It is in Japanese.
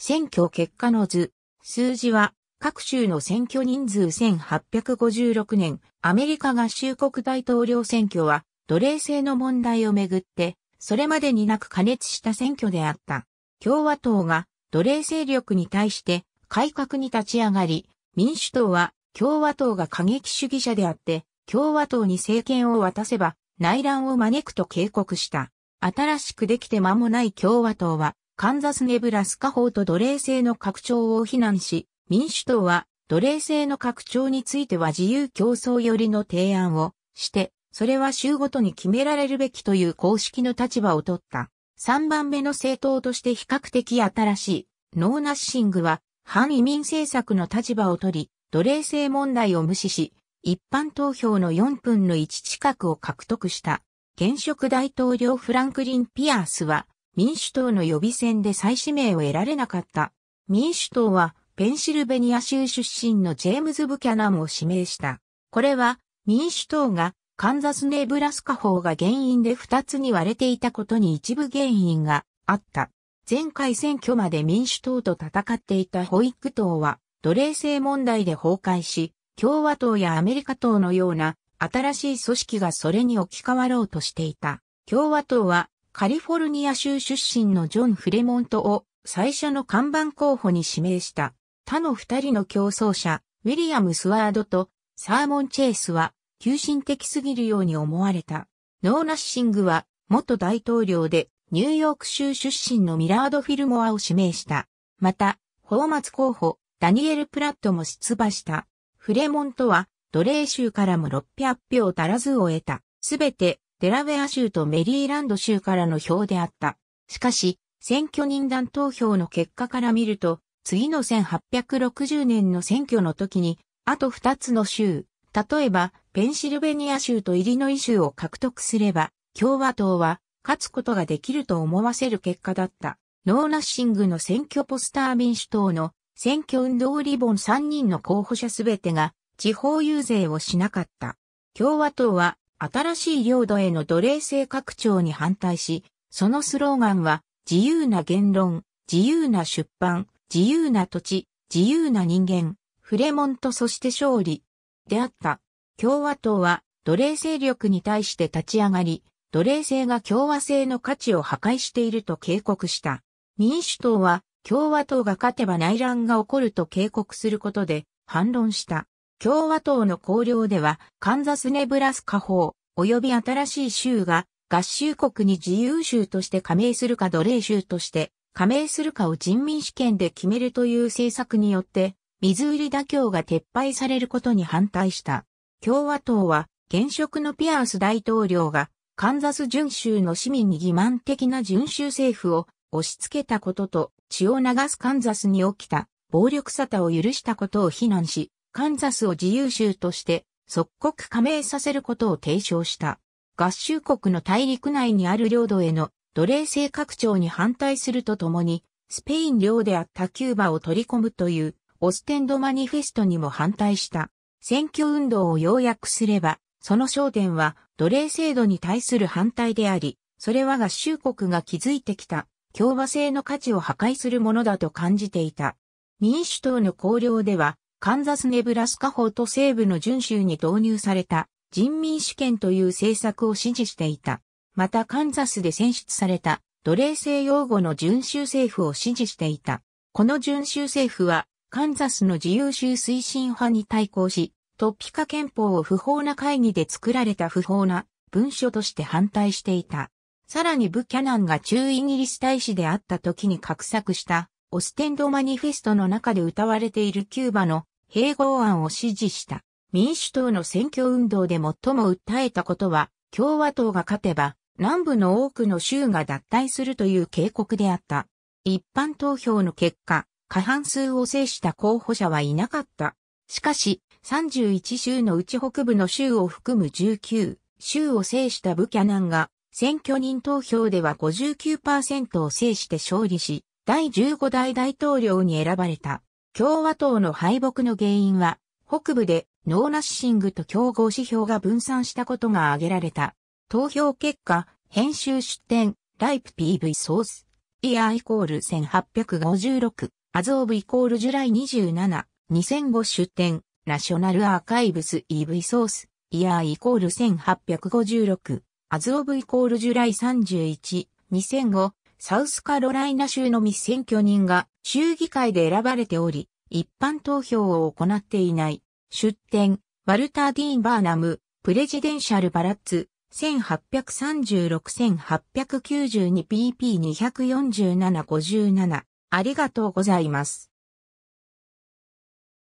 選挙結果の図、数字は各州の選挙人数1856年、アメリカ合衆国大統領選挙は奴隷制の問題をめぐって、それまでになく加熱した選挙であった。共和党が奴隷勢力に対して改革に立ち上がり、民主党は共和党が過激主義者であって、共和党に政権を渡せば内乱を招くと警告した。新しくできて間もない共和党はカンザスネブラスカ法と奴隷制の拡張を非難し、民主党は奴隷制の拡張については自由競争寄りの提案をして、それは州ごとに決められるべきという公式の立場を取った。3番目の政党として比較的新しい、ノーナッシングは反移民政策の立場を取り、奴隷制問題を無視し、一般投票の4分の1近くを獲得した。現職大統領フランクリン・ピアースは、民主党の予備選で再指名を得られなかった。民主党はペンシルベニア州出身のジェームズ・ブキャナンを指名した。これは民主党がカンザス・ネブラスカ法が原因で2つに割れていたことに一部原因があった。前回選挙まで民主党と戦っていた保育党は奴隷制問題で崩壊し、共和党やアメリカ党のような新しい組織がそれに置き換わろうとしていた。共和党はカリフォルニア州出身のジョン・フレモントを最初の看板候補に指名した他の二人の競争者、ウィリアム・スワードとサーモン・チェイスは、急進的すぎるように思われた。ノーナッシングは、元大統領で、ニューヨーク州出身のミラード・フィルモアを指名した。また、放末候補、ダニエル・プラットも出馬した。フレモントは、奴隷州からも600票足らずを得た。すべて、デラウェア州とメリーランド州からの票であった。しかし、選挙人団投票の結果から見ると、次の1860年の選挙の時に、あと2つの州、例えば、ペンシルベニア州とイリノイ州を獲得すれば、共和党は勝つことができると思わせる結果だった。ノーナッシングの選挙ポスター民主党の選挙運動リボン3人の候補者すべてが地方遊説をしなかった。共和党は新しい領土への奴隷制拡張に反対し、そのスローガンは、自由な言論、自由な出版、自由な土地、自由な人間、フレモントそして勝利、であった。共和党は、奴隷勢力に対して立ち上がり、奴隷制が共和制の価値を破壊していると警告した。民主党は、共和党が勝てば内乱が起こると警告することで、反論した。共和党の綱領では、カンザスネブラスカ法、及び新しい州が、合衆国に自由州として加盟するか奴隷州として加盟するかを人民主権で決めるという政策によって、ミズーリ妥協が撤廃されることに反対した。共和党は、現職のピアース大統領が、カンザス準州の市民に欺瞞的な準州政府を押し付けたことと、血を流すカンザスに起きた暴力沙汰を許したことを非難し、カンザスを自由州として即刻加盟させることを提唱した。合衆国の大陸内にある領土への奴隷制拡張に反対するとともに、スペイン領であったキューバを取り込むというオステンドマニフェストにも反対した。選挙運動を要約すれば、その焦点は奴隷制度に対する反対であり、それは合衆国が築いてきた共和制の価値を破壊するものだと感じていた。民主党の綱領では、カンザスネブラスカ法と西部の準州に導入された人民主権という政策を支持していた。またカンザスで選出された奴隷制擁護の準州政府を支持していた。この準州政府はカンザスの自由州推進派に対抗し、トピカ憲法を不法な会議で作られた不法な文書として反対していた。さらにブキャナンが中イギリス大使であった時に画策したオステンドマニフェストの中で歌われているキューバの併合案を支持した民主党の選挙運動で最も訴えたことは、共和党が勝てば、南部の多くの州が脱退するという警告であった。一般投票の結果、過半数を制した候補者はいなかった。しかし、31州のうち北部の州を含む19州を制したブキャナンが、選挙人投票では59%を制して勝利し、第15代大統領に選ばれた。共和党の敗北の原因は、北部でノーナッシングと競合指標が分散したことが挙げられた。投票結果、編集出典、ライプ PV ソース、イヤーイコール1856、アゾーブイコールジュライ27、2005出典、ナショナルアーカイブス EV ソース、イヤーイコール1856、アズオブイコールジュライ31、2005、サウスカロライナ州の未選挙人が州議会で選ばれており、一般投票を行っていない。出典、ワルター・ディーン・バーナム、プレジデンシャル・バラッツ、1836-1892pp247-57。ありがとうございます。